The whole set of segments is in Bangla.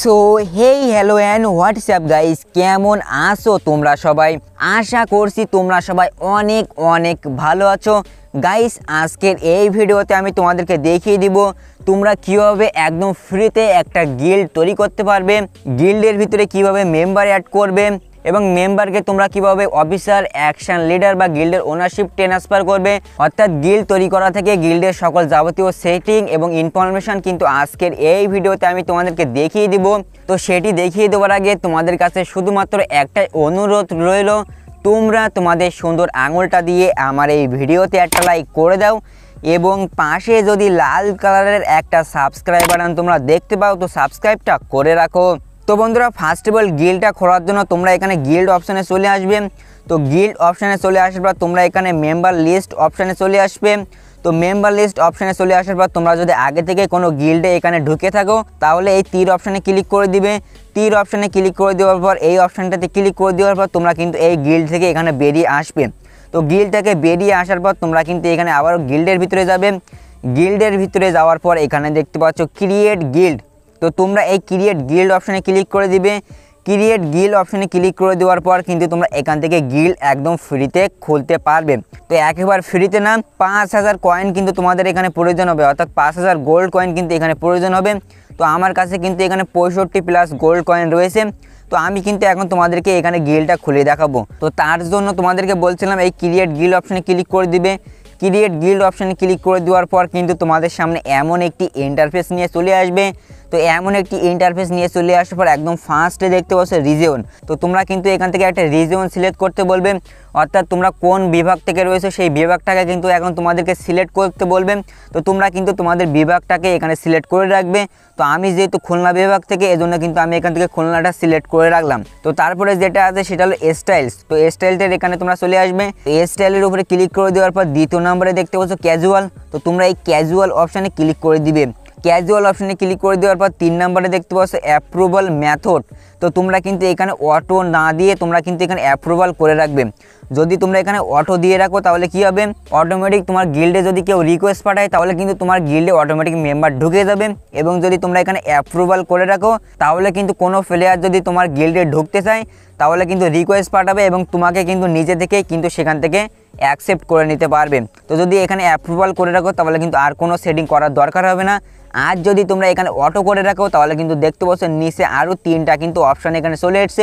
so hey hello and WhatsApp guys কেমন আসো তোমরা সবাই আশা করছি তোমরা সবাই অনেক অনেক ভালো আছো গাইস আজকের এই ভিডিওতে আমি তোমাদেরকে দেখিয়ে দিব তোমরা কীভাবে একদম ফ্রিতে একটা গিল্ড তৈরি করতে পারবে গিল্ডের ভিতরে কিভাবে মেম্বার অ্যাড করবে এবং মেম্বারকে তোমরা কিভাবে অফিসার অ্যাকশন লিডার বা গিল্ডের ওনারশিপ ট্রান্সফার করবে অর্থাৎ গিল্ড তৈরি করা থেকে গিল্ডের সকল যাবতীয় সেটিং এবং ইনফরমেশান কিন্তু আজকের এই ভিডিওতে আমি তোমাদেরকে দেখিয়ে দিব তো সেটি দেখিয়ে দেওয়ার আগে তোমাদের কাছে শুধুমাত্র একটাই অনুরোধ রইল তোমরা তোমাদের সুন্দর আঙুলটা দিয়ে আমার এই ভিডিওতে একটা লাইক করে দাও এবং পাশে যদি লাল কালারের একটা সাবস্ক্রাইব বাটন তোমরা দেখতে পাও তো সাবস্ক্রাইবটা করে রাখো তো বন্ধুরা ফার্স্ট অফ অল গিল্ডটা খোলার জন্য তোমরা এখানে গিল্ড অপশানে চলে আসবে তো গিল্ড অপশানে চলে আসার পর তোমরা এখানে মেম্বার লিস্ট অপশানে চলে আসবে তো মেম্বার লিস্ট অপশানে চলে আসার পর তোমরা যদি আগে থেকে কোনো গিল্ডে এখানে ঢুকে থাকো তাহলে এই তীর অপশানে ক্লিক করে দিবে তীর অপশানে ক্লিক করে দেওয়ার পর এই অপশানটাতে ক্লিক করে দেওয়ার পর তোমরা কিন্তু এই গিল্ড থেকে এখানে বেরিয়ে আসবে তো গিল্ড থেকে বেরিয়ে আসার পর তোমরা কিন্তু এখানে আবারও গিল্ডের ভিতরে যাবে গিল্ডের ভিতরে যাওয়ার পর এখানে দেখতে পাচ্ছ ক্রিয়েট গিল্ড তো তোমরা এই ক্রিয়েট গিল্ড অপশানে ক্লিক করে দিবে ক্রিয়েট গিল অপশানে ক্লিক করে দেওয়ার পর কিন্তু তোমরা এখান থেকে গিল একদম ফ্রিতে খুলতে পারবে তো একেবারে ফ্রিতে না পাঁচ হাজার কয়েন কিন্তু তোমাদের এখানে প্রয়োজন হবে অর্থাৎ পাঁচ হাজার গোল্ড কয়েন কিন্তু এখানে প্রয়োজন হবে তো আমার কাছে কিন্তু এখানে পঁয়ষট্টি প্লাস গোল্ড কয়েন রয়েছে তো আমি কিন্তু এখন তোমাদেরকে এখানে গিলটা খুলে দেখাবো তো তার জন্য তোমাদেরকে বলছিলাম এই ক্রিয়েট গিল অপশানে ক্লিক করে দিবে ক্রিয়েট গিল্ড অপশানে ক্লিক করে দেওয়ার পর কিন্তু তোমাদের সামনে এমন একটি ইন্টারফেস নিয়ে চলে আসবে তো এমন একটি ইন্টারফেস নিয়ে চলে আসার পর একদম ফার্স্টে দেখতে পাচ্ছ রিজিওন তো তোমরা কিন্তু এখান থেকে একটা রিজিওন সিলেক্ট করতে বলবে অর্থাৎ তোমরা কোন বিভাগ থেকে রয়েছে সেই বিভাগটাকে কিন্তু এখন তোমাদেরকে সিলেক্ট করতে বলবে তো তোমরা কিন্তু তোমাদের বিভাগটাকে এখানে সিলেক্ট করে রাখবে তো আমি যেহেতু খুলনা বিভাগ থেকে এজন্য কিন্তু আমি এখান থেকে খুলনাটা সিলেক্ট করে রাখলাম তো তারপরে যেটা আছে সেটা হলো স্টাইলস তো স্টাইলটার এখানে তোমরা চলে আসবে স্টাইলের উপরে ক্লিক করে দেওয়ার পর দ্বিতীয় নম্বরে দেখতে পাচ্ছ ক্যাজুয়াল তো তোমরা এই ক্যাজুয়াল অপশানে ক্লিক করে দিবে ক্যাজুয়াল অপশানে ক্লিক করে দেওয়ার পর তিন নম্বরে দেখতে পাচ্ছ অ্যাপ্রুভাল ম্যাথড তো তোমরা কিন্তু এখানে অটো না দিয়ে তোমরা কিন্তু এখানে অ্যাপ্রুভাল করে রাখবে যদি তোমরা এখানে অটো দিয়ে রাখো তাহলে কি হবে অটোমেটিক তোমার গিল্ডে যদি কেউ রিকোয়েস্ট পাঠায় তাহলে কিন্তু তোমার গিল্ডে অটোমেটিক মেম্বার ঢুকে যাবে এবং যদি তোমরা এখানে অ্যাপ্রুভাল করে রাখো তাহলে কিন্তু কোনো প্লেয়ার যদি তোমার গিল্ডে ঢুকতে চায় তাহলে কিন্তু রিকোয়েস্ট পাঠাবে এবং তোমাকে কিন্তু নিজে থেকে কিন্তু সেখান থেকে অ্যাকসেপ্ট করে নিতে পারবে তো যদি এখানে অ্যাপ্রুভাল করে রাখো তাহলে কিন্তু আর কোনো সেটিং করার দরকার হবে না আর যদি তোমরা এখানে অটো করে রাখো তাহলে কিন্তু দেখতে পাচ্ছ নিচে আরও তিনটা কিন্তু অপশান এখানে চলে এসছে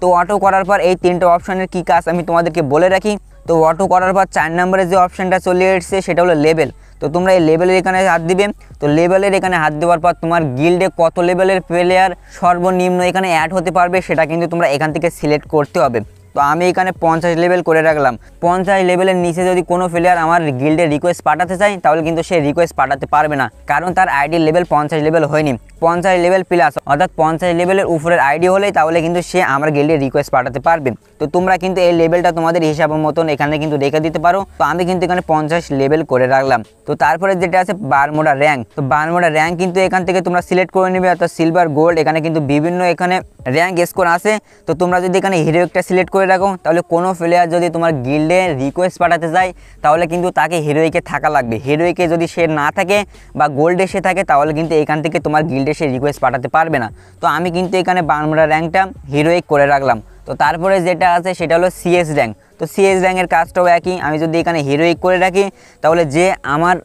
তো অটো করার পর এই তিনটে অপশানের কী কাজ আমি তোমাদেরকে বলে রাখি তো অটো করার পর চার নম্বরের যে অপশানটা চলে এসছে সেটা হলো লেভেল তো তোমরা এই লেভেলের এখানে হাত দিবে তো লেভেলের এখানে হাত দেওয়ার পর তোমার গিল্ডে কত লেভেলের প্লেয়ার সর্বনিম্ন এখানে অ্যাড হতে পারবে সেটা কিন্তু তোমরা এখান থেকে সিলেক্ট করতে হবে তো আমি এখানে পঞ্চাশ লেভেল করে রাখলাম পঞ্চাশ লেভেলের নিচে যদি কোনো প্লেয়ার আমার গিল্ডে রিকোয়েস্ট পাঠাতে চায় তাহলে কিন্তু সে রিকোয়েস্ট পাঠাতে পারবে না কারণ তার আইডির লেভেল পঞ্চাশ লেভেল হয়নি পঞ্চাশ লেভেল প্লাস অর্থাৎ পঞ্চাশ লেভেলের উপরের আইডি হলেই তাহলে কিন্তু সে আমার গিল্ডে রিকোয়েস্ট পাঠাতে পারবে তো তোমরা কিন্তু এই লেভেলটা তোমাদের হিসাব মতন এখানে কিন্তু রেখে দিতে পারো তো আমি কিন্তু এখানে পঞ্চাশ লেভেল করে রাখলাম তো তারপরে যেটা আছে বারমোডা র্যাঙ্ক তো বারমোডা র্যাঙ্ক কিন্তু এখান থেকে তোমরা সিলেক্ট করে নেবে অর্থাৎ সিলভার গোল্ড এখানে কিন্তু বিভিন্ন এখানে র্যাঙ্ক স্কোর আছে তো তোমরা যদি এখানে হিরো একটা সিলেক্ট করে করে রাখো তাহলে কোনো প্লেয়ার যদি তোমার গিল্ডে রিকোয়েস্ট পাঠাতে যায় তাহলে কিন্তু তাকে হিরোইকে থাকা লাগবে হিরোইকে যদি সে না থাকে বা গোল্ডে সে থাকে তাহলে কিন্তু এখান থেকে তোমার গিল্ডে সে রিকোয়েস্ট পাঠাতে পারবে না তো আমি কিন্তু এখানে বাংলা র্যাঙ্কটা হিরোইক করে রাখলাম তো তারপরে যেটা আছে সেটা হলো সিএস র্যাঙ্ক তো সিএস র্যাঙ্কের কাজটাও একই আমি যদি এখানে হিরোইক করে রাখি তাহলে যে আমার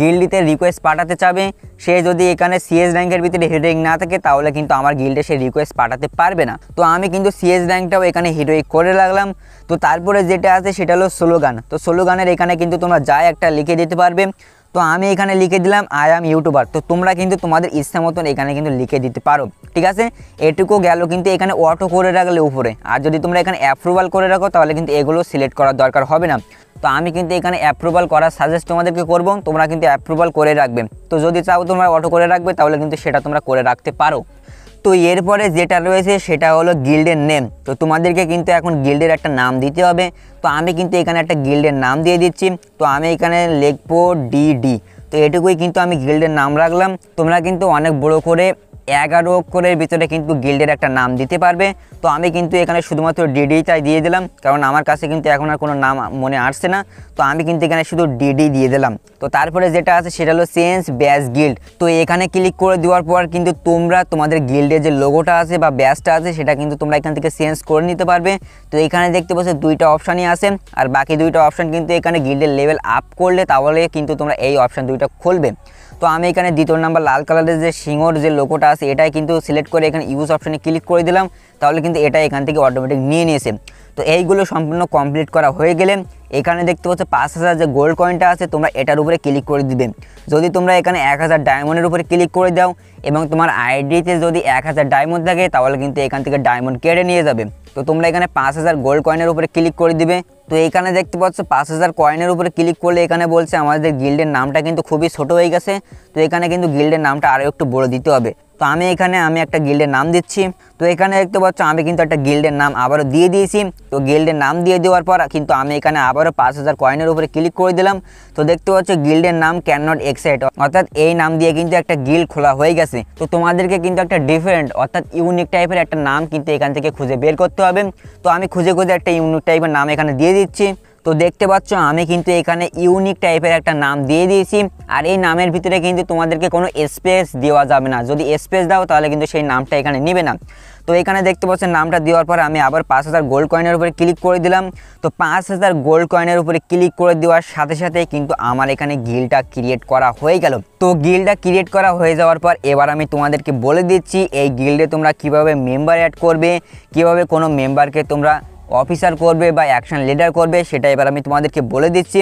গিল্ডিতে রিকোয়েস্ট পাঠাতে চাবে সে যদি এখানে সিএস র্যাঙ্কের ভিতরে হেডেক না থাকে তাহলে কিন্তু আমার গিল্ডে সে রিকোয়েস্ট পাঠাতে পারবে না তো আমি কিন্তু সিএস র্যাঙ্কটাও এখানে হিরোইক করে লাগলাম তো তারপরে যেটা আছে সেটা হলো স্লোগান তো স্লোগানের এখানে কিন্তু তোমরা যায় একটা লিখে দিতে পারবে তো আমি এখানে লিখে দিলাম আই আম ইউটিউবার তো তোমরা কিন্তু তোমাদের ইচ্ছা মতন এখানে কিন্তু লিখে দিতে পারো ঠিক আছে এটুকু গেল কিন্তু এখানে অটো করে রাখলে উপরে আর যদি তোমরা এখানে অ্যাপ্রুভাল করে রাখো তাহলে কিন্তু এগুলো সিলেক্ট করার দরকার হবে না তো আমি কিন্তু এখানে অ্যাপ্রুভাল করার সাজেস্ট তোমাদেরকে করবো তোমরা কিন্তু অ্যাপ্রুভাল করে রাখবে তো যদি চাও তোমরা অটো করে রাখবে তাহলে কিন্তু সেটা তোমরা করে রাখতে পারো তো এরপরে যেটা রয়েছে সেটা হলো গিল্ডের নেম তো তোমাদেরকে কিন্তু এখন গিল্ডের একটা নাম দিতে হবে তো আমি কিন্তু এখানে একটা গিল্ডের নাম দিয়ে দিচ্ছি তো আমি এখানে লিখবো ডিডি তো এটুকুই কিন্তু আমি গিল্ডের নাম রাখলাম তোমরা কিন্তু অনেক বড় করে এগারো অক্ষরের ভিতরে কিন্তু গিল্ডের একটা নাম দিতে পারবে তো আমি কিন্তু এখানে শুধুমাত্র ডিডিটাই দিয়ে দিলাম কারণ আমার কাছে কিন্তু এখন আর কোনো নাম মনে আসছে না তো আমি কিন্তু এখানে শুধু ডিডি দিয়ে দিলাম তো তারপরে যেটা আছে সেটা হলো সেন্স ব্যাস গিল্ড তো এখানে ক্লিক করে দেওয়ার পর কিন্তু তোমরা তোমাদের গিল্ডের যে লোগোটা আছে বা ব্যাসটা আছে সেটা কিন্তু তোমরা এখান থেকে চেঞ্জ করে নিতে পারবে তো এখানে দেখতে পাচ্ছ দুইটা অপশানই আছে আর বাকি দুইটা অপশান কিন্তু এখানে গিল্ডের লেভেল আপ করলে তাহলে কিন্তু তোমরা এই অপশান দুইটা খুলবে তো আমি এখানে দ্বিতীয় নাম্বার লাল কালারের যে সিঙোর যে লোকোটা আছে এটাই কিন্তু সিলেক্ট করে এখানে ইউজ অপশানে ক্লিক করে দিলাম তাহলে কিন্তু এটা এখান থেকে অটোমেটিক নিয়ে নিয়েছে তো এইগুলো সম্পূর্ণ কমপ্লিট করা হয়ে গেলে এখানে দেখতে পাচ্ছ পাঁচ হাজার যে গোল্ড কয়েনটা আছে তোমরা এটার উপরে ক্লিক করে দিবে যদি তোমরা এখানে এক হাজার ডায়মন্ডের উপরে ক্লিক করে দাও এবং তোমার আইডিতে যদি এক হাজার ডায়মন্ড থাকে তাহলে কিন্তু এখান থেকে ডায়মন্ড কেড়ে নিয়ে যাবে তো তোমরা এখানে পাঁচ হাজার গোল্ড কয়েনের উপরে ক্লিক করে দিবে তো এখানে দেখতে পাচ্ছ পাঁচ হাজার কয়েনের উপরে ক্লিক করলে এখানে বলছে আমাদের গিল্ডের নামটা কিন্তু খুবই ছোট হয়ে গেছে তো এখানে কিন্তু গিল্ডের নামটা আরও একটু বড় দিতে হবে তো আমি এখানে আমি একটা গিল্ডের নাম দিচ্ছি তো এখানে দেখতে পাচ্ছ আমি কিন্তু একটা গিল্ডের নাম আবারও দিয়ে দিয়েছি তো গিল্ডের নাম দিয়ে দেওয়ার পর কিন্তু আমি এখানে আবারও পাঁচ হাজার কয়েনের উপরে ক্লিক করে দিলাম তো দেখতে পাচ্ছ গিল্ডের নাম ক্যান নট এক্সাইট অর্থাৎ এই নাম দিয়ে কিন্তু একটা গিল্ড খোলা হয়ে গেছে তো তোমাদেরকে কিন্তু একটা ডিফারেন্ট অর্থাৎ ইউনিক টাইপের একটা নাম কিন্তু এখান থেকে খুঁজে বের করতে হবে পাবেন তো আমি খুঁজে খুঁজে একটা ইউনিক টাইপের নাম এখানে দিয়ে দিচ্ছি তো দেখতে পাচ্ছ আমি কিন্তু এখানে ইউনিক টাইপের একটা নাম দিয়ে দিয়েছি আর এই নামের ভিতরে কিন্তু তোমাদেরকে কোনো স্পেস দেওয়া যাবে না যদি স্পেস দাও তাহলে কিন্তু সেই নামটা এখানে নেবে না তো এখানে দেখতে পাচ্ছেন নামটা দেওয়ার পর আমি আবার পাঁচ হাজার গোল্ড কয়েনের উপরে ক্লিক করে দিলাম তো পাঁচ হাজার গোল্ড কয়েনের উপরে ক্লিক করে দেওয়ার সাথে সাথে কিন্তু আমার এখানে গিলটা ক্রিয়েট করা হয়ে গেল তো গিলটা ক্রিয়েট করা হয়ে যাওয়ার পর এবার আমি তোমাদেরকে বলে দিচ্ছি এই গিল্ডে তোমরা কিভাবে মেম্বার অ্যাড করবে কিভাবে কোনো মেম্বারকে তোমরা অফিসার করবে বা অ্যাকশন লিডার করবে সেটা এবার আমি তোমাদেরকে বলে দিচ্ছি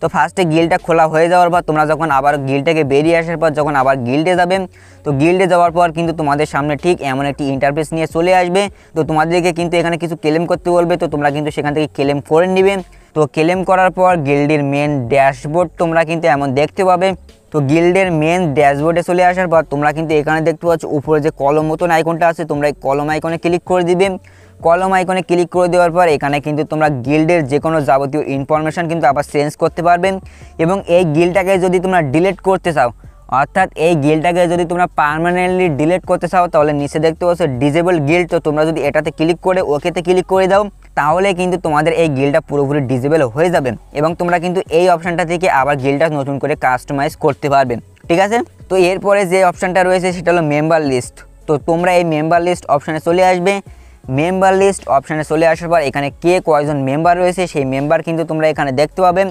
তো ফার্স্টে গিলটা খোলা হয়ে যাওয়ার পর তোমরা যখন আবার গিলটাকে বেরিয়ে আসার পর যখন আবার গিল্ডে যাবে তো গিল্ডে যাওয়ার পর কিন্তু তোমাদের সামনে ঠিক এমন একটি ইন্টারফেস নিয়ে চলে আসবে তো তোমাদেরকে কিন্তু এখানে কিছু ক্লেম করতে বলবে তো তোমরা কিন্তু সেখান থেকে ক্লেম করে নেবে তো ক্লেম করার পর গিল্ডের মেন ড্যাশবোর্ড তোমরা কিন্তু এমন দেখতে পাবে তো গিল্ডের মেন ড্যাশবোর্ডে চলে আসার পর তোমরা কিন্তু এখানে দেখতে পাচ্ছ উপরে যে কলম মতন আইকনটা আছে তোমরা এই কলম আইকনে ক্লিক করে দিবে কলম আইকনে ক্লিক করে দেওয়ার পর এখানে কিন্তু তোমরা গিল্ডের যে কোনো যাবতীয় ইনফরমেশান কিন্তু আবার চেঞ্জ করতে পারবে এবং এই গিলটাকে যদি তোমরা ডিলিট করতে চাও অর্থাৎ এই গিলটাকে যদি তোমরা পারমানেন্টলি ডিলিট করতে চাও তাহলে নিচে দেখতে পাচ্ছ ডিজেবল গিল তো তোমরা যদি এটাতে ক্লিক করে ওকেতে ক্লিক করে দাও তাহলে কিন্তু তোমাদের এই গিলটা পুরোপুরি ডিজেবল হয়ে যাবে এবং তোমরা কিন্তু এই অপশানটা থেকে আবার গিলটা নতুন করে কাস্টমাইজ করতে পারবে ঠিক আছে তো এরপরে যে অপশানটা রয়েছে সেটা হলো মেম্বার লিস্ট তো তোমরা এই মেম্বার লিস্ট অপশানে চলে আসবে মেম্বার লিস্ট অপশানে চলে আসার পর এখানে কে কয়জন মেম্বার রয়েছে সেই মেম্বার কিন্তু তোমরা এখানে দেখতে পাবে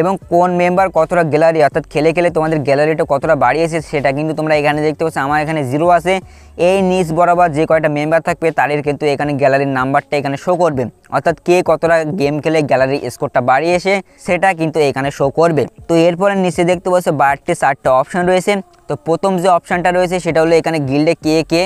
এবং কোন মেম্বার কতটা গ্যালারি অর্থাৎ খেলে খেলে তোমাদের গ্যালারিটা কতটা বাড়িয়েছে সেটা কিন্তু তোমরা এখানে দেখতে পাচ্ছ আমার এখানে জিরো আছে এই নিচ বরাবর যে কয়টা মেম্বার থাকবে তাদের কিন্তু এখানে গ্যালারির নাম্বারটা এখানে শো করবে অর্থাৎ কে কতটা গেম খেলে গ্যালারি স্কোরটা বাড়িয়েছে সেটা কিন্তু এখানে শো করবে তো এরপরে নিচে দেখতে পাচ্ছ বাড়তে চারটা অপশান রয়েছে তো প্রথম যে অপশানটা রয়েছে সেটা হলো এখানে গিল্ডে কে কে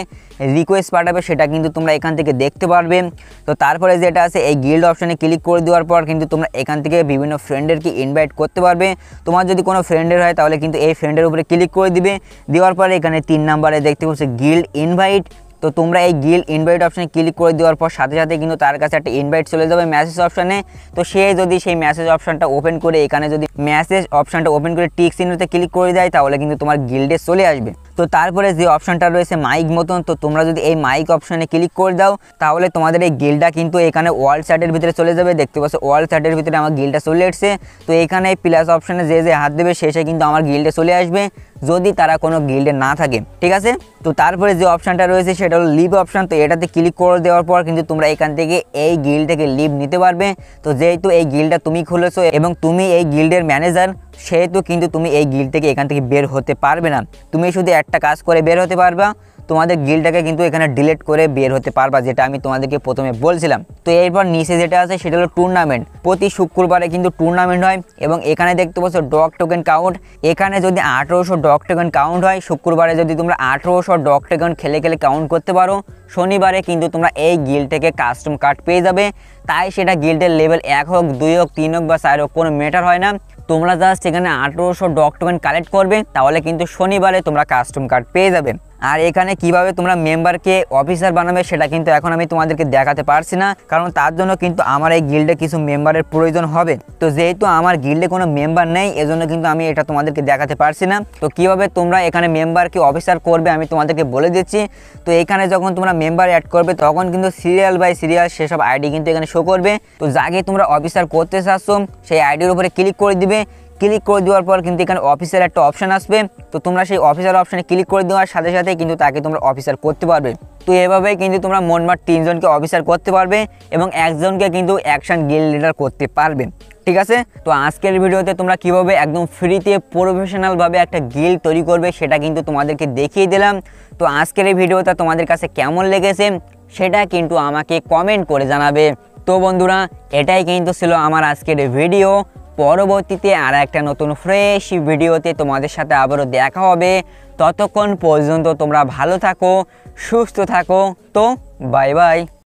রিকোয়েস্ট পাঠাবে সেটা কিন্তু তোমরা এখান থেকে দেখতে পারবে তো তারপরে যেটা আছে এই গিল্ড অপশানে ক্লিক করে দেওয়ার পর কিন্তু তোমরা এখান থেকে বিভিন্ন ফ্রেন্ডেরকে ইনভাইট করতে পারবে তোমার যদি কোনো ফ্রেন্ডের হয় তাহলে কিন্তু এই ফ্রেন্ডের উপরে ক্লিক করে দিবে দেওয়ার পরে এখানে তিন নাম্বারে দেখতে পাচ্ছ গিল্ড ইনভাইট তো তোমরা এই গিল ইনভাইট অপশানে ক্লিক করে দেওয়ার পর সাথে সাথে কিন্তু তার কাছে একটা ইনভাইট চলে যাবে মেসেজ অপশানে তো সে যদি সেই মেসেজ অপশানটা ওপেন করে এখানে যদি মেসেজ অপশানটা ওপেন করে টিক্স চিহ্নতে ক্লিক করে দেয় তাহলে কিন্তু তোমার গিল্ডে চলে আসবে তো তারপরে যে অপশানটা রয়েছে মাইক মতন তো তোমরা যদি এই মাইক অপশানে ক্লিক করে দাও তাহলে তোমাদের এই গিলটা কিন্তু এখানে ওয়াল চার্টের ভিতরে চলে যাবে দেখতে পাচ্ছ ওয়াল চার্টের ভিতরে আমার গিলটা চলে এসছে তো এখানে প্লাস অপশানে যে যে হাত দেবে সে কিন্তু আমার গিলটে চলে আসবে যদি তারা কোনো গিল্ডে না থাকে ঠিক আছে তো তারপরে যে অপশানটা রয়েছে সেটা হলো লিভ অপশান তো এটাতে ক্লিক করে দেওয়ার পর কিন্তু তোমরা এখান থেকে এই গিল্ড থেকে লিভ নিতে পারবে তো যেহেতু এই গিলটা তুমি খুলেছো এবং তুমি এই গিল্ডের ম্যানেজার সেহেতু কিন্তু তুমি এই গিল থেকে এখান থেকে বের হতে পারবে না তুমি শুধু একটা কাজ করে বের হতে পারবা তোমাদের গিলটাকে কিন্তু এখানে ডিলেট করে বের হতে পারবা যেটা আমি তোমাদেরকে প্রথমে বলছিলাম তো এরপর নিচে যেটা আছে সেটা হলো টুর্নামেন্ট প্রতি শুক্রবারে কিন্তু টুর্নামেন্ট হয় এবং এখানে দেখতে পাচ্ছ ডগ টোকেন কাউন্ট এখানে যদি আঠেরোশো ডগ টোকেন কাউন্ট হয় শুক্রবারে যদি তোমরা আঠেরোশো ডগ টোকেন খেলে খেলে কাউন্ট করতে পারো শনিবারে কিন্তু তোমরা এই গিল থেকে কাস্টম কার্ড পেয়ে যাবে তাই সেটা গিল্ডের লেভেল এক হোক দুই হোক তিন হোক বা চার হোক কোনো ম্যাটার হয় না তোমরা জাস্ট এখানে আঠেরোশো ডকুমেন্ট কালেক্ট করবে তাহলে কিন্তু শনিবারে তোমরা কাস্টম কার্ড পেয়ে যাবে আর এখানে কিভাবে তোমরা মেম্বারকে অফিসার বানাবে সেটা কিন্তু এখন আমি তোমাদেরকে দেখাতে পারছি না কারণ তার জন্য কিন্তু আমার এই গিল্ডে কিছু মেম্বারের প্রয়োজন হবে তো যেহেতু আমার গিল্ডে কোনো মেম্বার নেই এজন্য কিন্তু আমি এটা তোমাদেরকে দেখাতে পারছি না তো কিভাবে তোমরা এখানে মেম্বারকে অফিসার করবে আমি তোমাদেরকে বলে দিচ্ছি তো এখানে যখন তোমরা মেম্বার অ্যাড করবে তখন কিন্তু সিরিয়াল বাই সিরিয়াল সেসব আইডি কিন্তু এখানে শো করবে তো যাকে তোমরা অফিসার করতে চাচ্ছ সেই আইডির উপরে ক্লিক করে দিবে ক্লিক করে দেওয়ার পর কিন্তু এখানে অফিসার একটা অপশান আসবে তো তোমরা সেই অফিসার অপশানে ক্লিক করে দেওয়ার সাথে সাথে কিন্তু তাকে তোমরা অফিসার করতে পারবে তো এভাবে কিন্তু তোমরা মনমার তিনজনকে অফিসার করতে পারবে এবং একজনকে কিন্তু অ্যাকশান গিল লিডার করতে পারবে ঠিক আছে তো আজকের ভিডিওতে তোমরা কিভাবে একদম ফ্রিতে প্রফেশনালভাবে একটা গিল তৈরি করবে সেটা কিন্তু তোমাদেরকে দেখিয়ে দিলাম তো আজকের এই ভিডিওটা তোমাদের কাছে কেমন লেগেছে সেটা কিন্তু আমাকে কমেন্ট করে জানাবে তো বন্ধুরা এটাই কিন্তু ছিল আমার আজকের ভিডিও পরবর্তীতে আর একটা নতুন ফ্রেশ ভিডিওতে তোমাদের সাথে আবারও দেখা হবে ততক্ষণ পর্যন্ত তোমরা ভালো থাকো সুস্থ থাকো তো বাই বাই